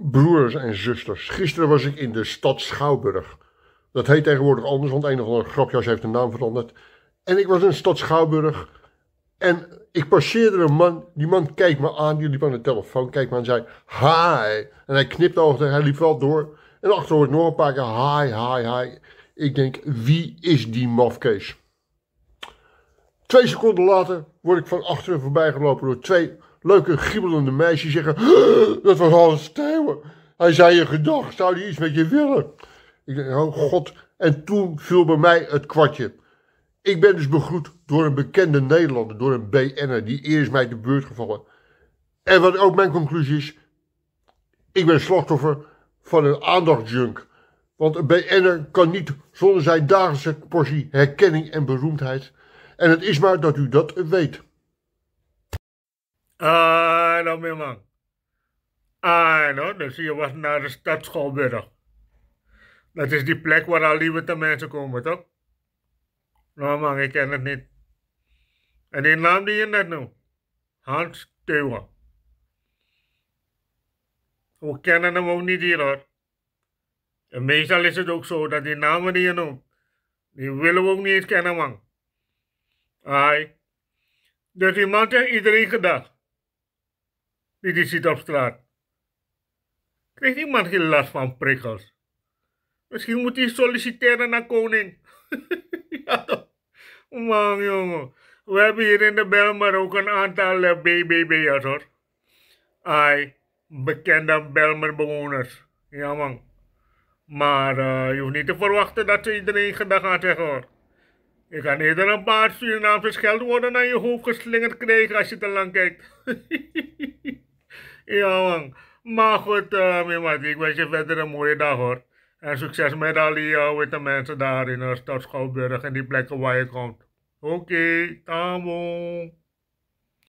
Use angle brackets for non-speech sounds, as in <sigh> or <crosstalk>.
Broers en zusters, gisteren was ik in de stad Schouwburg. Dat heet tegenwoordig anders, want een of andere grapjas heeft de naam veranderd. En ik was in de stad Schouwburg en ik passeerde een man. Die man keek me aan, die liep aan de telefoon, keek me aan en zei hi. En hij knipoogde, hij liep wel door. En achterhoort ik nog een paar keer hi, hi, hi. Ik denk, wie is die mafkees? Twee seconden later word ik van achteren voorbijgelopen door twee leuke giebelende meisjes. die Zeggen, dat was alles. Hij zei, je gedag. zou hij iets met je willen? Ik dacht, oh god. En toen viel bij mij het kwartje. Ik ben dus begroet door een bekende Nederlander, door een BN'er, die eerst mij de beurt gevallen. En wat ook mijn conclusie is, ik ben slachtoffer van een aandachtjunk. Want een BN'er kan niet zonder zijn dagelijkse portie herkenning en beroemdheid. En het is maar dat u dat weet. Ah, uh, Ah, no, dus je was naar de stadsschoolburg. Dat is die plek waar al lieve mensen komen, toch? Nou man, ik ken het niet. En die naam die je net noemt? Hans Teuwe. We kennen hem ook niet hier hoor. En meestal is het ook zo dat die namen die je noemt, die willen we ook niet eens kennen man. Hai. Dus die man heeft iedereen gedacht. Die die ziet op straat. Kreeg iemand geen last van prikkels? Misschien moet hij solliciteren naar koning. <laughs> ja, Man, jongen. We hebben hier in de Belmer ook een aantal eh, BBB'ers, hoor. Ai, bekende Belmer-bewoners. Ja, man. Maar eh, je hoeft niet te verwachten dat ze iedereen gedag gaan zeggen, hoor. Je kan eerder een paar Surinaamse scheldwoorden naar je hoofd geslingerd krijgen als je te lang kijkt. <laughs> ja, man. Maar goed, uh, ik wens je verder een mooie dag hoor. En succes met al die eh, mensen daar in de eh, stad Schouwburg en die plekken waar je komt. Oké, okay, tamo.